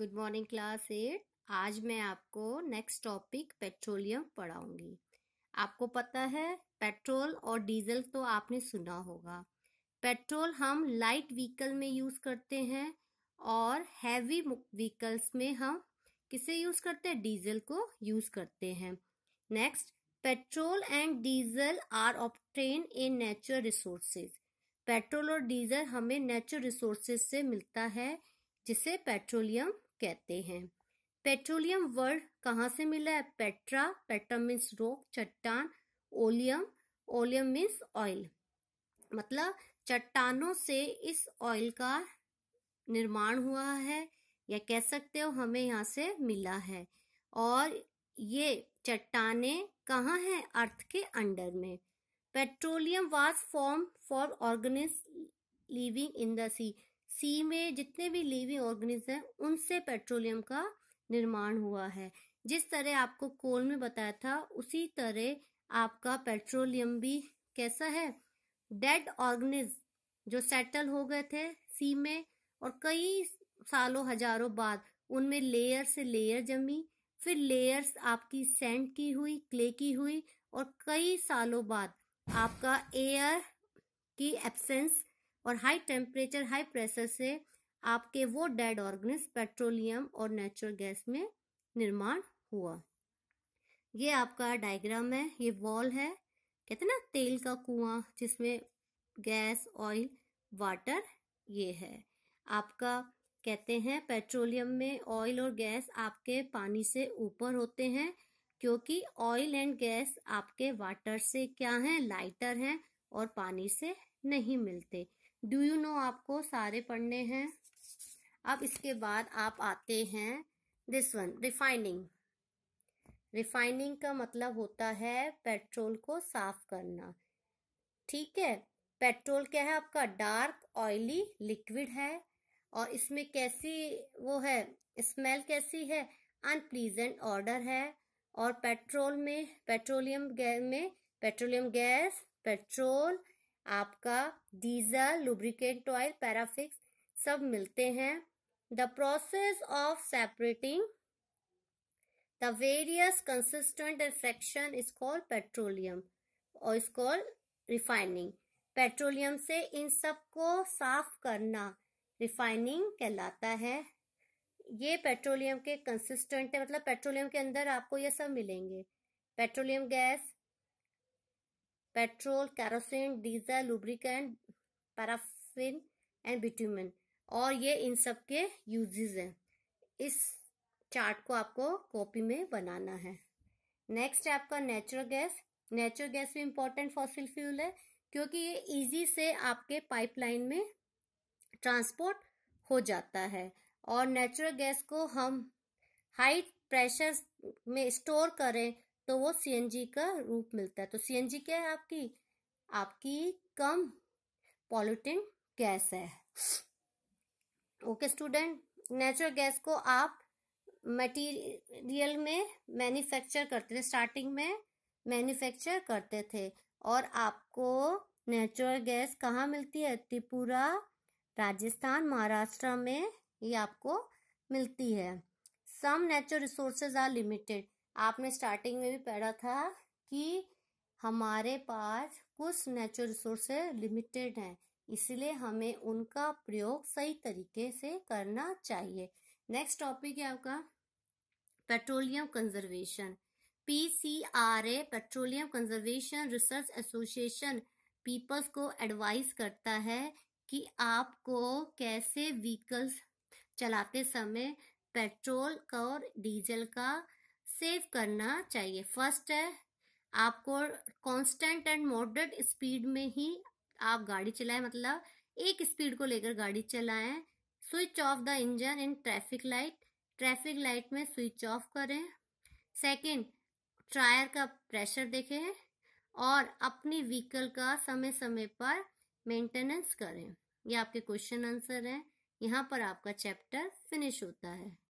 good morning class eight आज मैं आपको नेक्स्ट टॉपिक पेट्रोलियम पढ़ाऊंगी आपको पता है पेट्रोल और डीजल तो आपने सुना होगा पेट्रोल हम लाइट व्हीकल में यूज़ करते हैं और हैवी व्हीकल्स में हम किसे यूज़ करते हैं डीजल को यूज़ करते हैं next petrol and diesel are obtain in natural resources petrol और डीजल हमें नेचुरल रिसोर्सेज से मिलता है जिसे पेट्रोलियम कहते हैं पेट्रोलियम वर्ड कहाँ से मिला है पेट्रा पेट्रा मीन्स रोक चट्टान ओलियम ओलियम मीन्स ऑयल मतलब चट्टानों से इस ऑयल का निर्माण हुआ है या कह सकते हो हमें यहाँ से मिला है और ये चट्टाने कहाँ हैं अर्थ के अंडर में petroleum was form for organisms living in the sea sea में जितने भी लिविंग ऑर्गेनिज्म हैं उनसे पेट्रोलियम का निर्माण हुआ है जिस तरह आपको कोल में बताया था उसी तरह आपका पेट्रोलियम भी कैसा है डेड ऑर्गेनिज जो सेटल हो गए थे सी में और कई सालों हजारों बाद उनमें लेयर से लेयर जमी फिर लेयर्स आपकी सेंड की हुई क्ले की हुई और कई सालों बाद आपका एयर की एब्सेंस और हाई टेम्परेचर हाई प्रेशर से आपके वो डेड ऑर्गन्स पेट्रोलियम और नेचुरल गैस में निर्माण हुआ ये आपका डायग्राम है ये वॉल है कहते ना तेल का कुआं जिसमें गैस ऑयल वाटर ये है आपका कहते हैं पेट्रोलियम में ऑयल और गैस आपके पानी से ऊपर होते हैं क्योंकि ऑयल एंड गैस आपके वाटर से क्या है लाइटर हैं और पानी से नहीं मिलते डू यू नो आपको सारे पढ़ने हैं अब इसके बाद आप आते हैं दिस वन रिफाइनिंग रिफाइनिंग का मतलब होता है पेट्रोल को साफ करना ठीक है पेट्रोल क्या है आपका डार्क ऑयली लिक्विड है और इसमें कैसी वो है स्मेल कैसी है अनप्लीजेंट ऑर्डर है और पेट्रोल में पेट्रोलियम में पेट्रोलियम गैस पेट्रोल आपका डीजल लुब्रिकेंट ऑयल पैराफिक्स सब मिलते हैं the process of separating the various consistent and fraction is called petroleum और इज कॉल्ड रिफाइनिंग पेट्रोलियम से इन सबको साफ करना रिफाइनिंग कहलाता है ये पेट्रोलियम के कंसिस्टेंट है मतलब पेट्रोलियम के अंदर आपको ये सब मिलेंगे petroleum gas petrol kerosene diesel lubricant paraffin and bitumen और ये इन सब के यूजेज हैं इस चार्ट को आपको कॉपी में बनाना है नेक्स्ट है आपका नेचुरल गैस नेचुरल गैस भी इम्पोर्टेंट फॉसिल फ्यूल है क्योंकि ये इजी से आपके पाइपलाइन में ट्रांसपोर्ट हो जाता है और नेचुरल गैस को हम हाई प्रेशर में स्टोर करें तो वो सीएनजी का रूप मिलता है तो सीएनजी क्या है आपकी आपकी कम पॉलिटिन गैस है ओके स्टूडेंट नेचुरल गैस को आप मटेरियल में मैन्युफैक्चर करते थे स्टार्टिंग में मैन्युफैक्चर करते थे और आपको नेचुरल गैस कहाँ मिलती है त्रिपुरा राजस्थान महाराष्ट्र में ये आपको मिलती है some natural resources are limited आपने स्टार्टिंग में भी पढ़ा था कि हमारे पास कुछ नेचुरल रिसोर्स लिमिटेड हैं इसलिए हमें उनका प्रयोग सही तरीके से करना चाहिए नेक्स्ट टॉपिक है आपका petroleum conservation PCRA petroleum conservation research association peoples को एडवाइस करता है कि आपको कैसे व्हीकल्स चलाते समय पेट्रोल और डीजल का सेव करना चाहिए फर्स्ट है आपको कांस्टेंट एंड मॉडरेट स्पीड में ही आप गाड़ी चलाएं मतलब एक स्पीड को लेकर गाड़ी चलाएं switch off the engine in traffic light traffic light में स्विच ऑफ करें सेकंड ट्रायर का प्रेशर देखें और अपनी व्हीकल का समय समय पर मेंटेनेंस करें ये आपके क्वेश्चन आंसर हैं यहाँ पर आपका चैप्टर फिनिश होता है